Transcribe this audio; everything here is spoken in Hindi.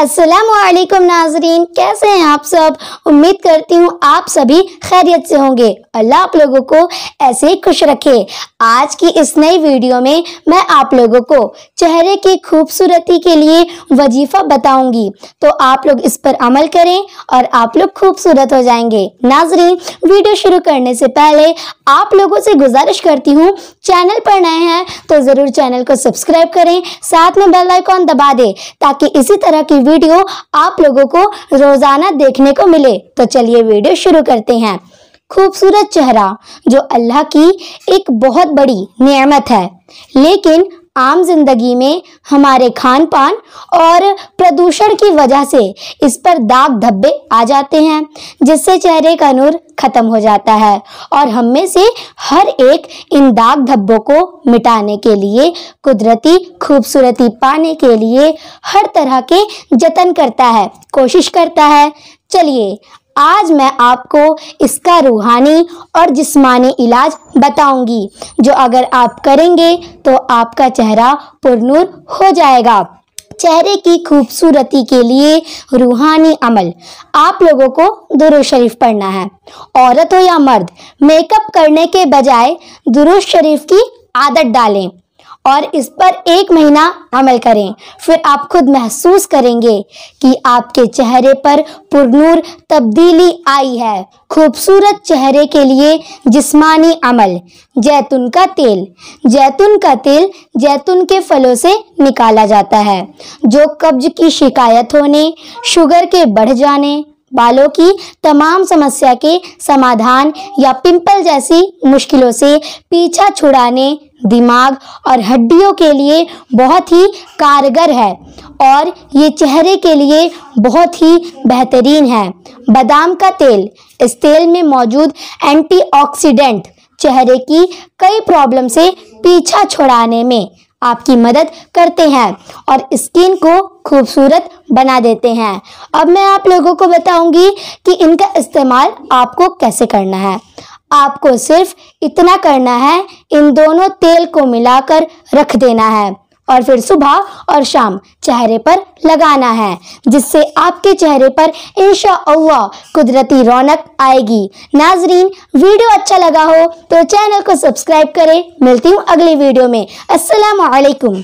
असलकुम नाजरीन कैसे हैं आप सब उम्मीद करती हूँ आप सभी खैरियत से होंगे अल्लाह आप लोगों को ऐसे ही खुश रखे आज की इस नई वीडियो में मैं आप लोगों को चेहरे की खूबसूरती के लिए वजीफा बताऊंगी तो आप लोग इस पर अमल करें और आप लोग खूबसूरत हो जाएंगे नाजरीन वीडियो शुरू करने से पहले आप लोगों से गुजारिश करती हूँ चैनल पर नए हैं तो ज़रूर चैनल को सब्सक्राइब करें साथ में बेल आइकॉन दबा दें ताकि इसी तरह की वीडियो आप लोगों को रोज़ाना देखने को मिले तो चलिए वीडियो शुरू करते हैं खूबसूरत चेहरा जो अल्लाह की एक बहुत बड़ी नियामत है लेकिन आम जिंदगी में हमारे खान पान और प्रदूषण की वजह से इस पर दाग धब्बे आ जाते हैं जिससे चेहरे का नूर खत्म हो जाता है और हम में से हर एक इन दाग धब्बों को मिटाने के लिए कुदरती खूबसूरती पाने के लिए हर तरह के जतन करता है कोशिश करता है चलिए आज मैं आपको इसका रूहानी और जिस्मानी इलाज बताऊंगी जो अगर आप करेंगे तो आपका चेहरा पुरनूर हो जाएगा चेहरे की खूबसूरती के लिए रूहानी अमल आप लोगों को दुरुज शरीफ पढ़ना है औरत हो या मर्द मेकअप करने के बजाय दुरुज शरीफ की आदत डालें और इस पर एक महीना अमल करें फिर आप खुद महसूस करेंगे कि आपके चेहरे पर पुरनूर तब्दीली आई है खूबसूरत चेहरे के लिए जिस्मानी अमल जैतून का तेल जैतून का तेल जैतून के फलों से निकाला जाता है जो कब्ज की शिकायत होने शुगर के बढ़ जाने बालों की तमाम समस्या के समाधान या पिंपल जैसी मुश्किलों से पीछा छुड़ाने दिमाग और हड्डियों के लिए बहुत ही कारगर है और ये चेहरे के लिए बहुत ही बेहतरीन है बादाम का तेल इस तेल में मौजूद एंटीऑक्सीडेंट चेहरे की कई प्रॉब्लम से पीछा छुड़ाने में आपकी मदद करते हैं और स्किन को खूबसूरत बना देते हैं अब मैं आप लोगों को बताऊंगी कि इनका इस्तेमाल आपको कैसे करना है आपको सिर्फ इतना करना है इन दोनों तेल को मिलाकर रख देना है और फिर सुबह और शाम चेहरे पर लगाना है जिससे आपके चेहरे पर इनशा कुदरती रौनक आएगी नाजरीन वीडियो अच्छा लगा हो तो चैनल को सब्सक्राइब करें मिलती हूँ अगली वीडियो में असलकुम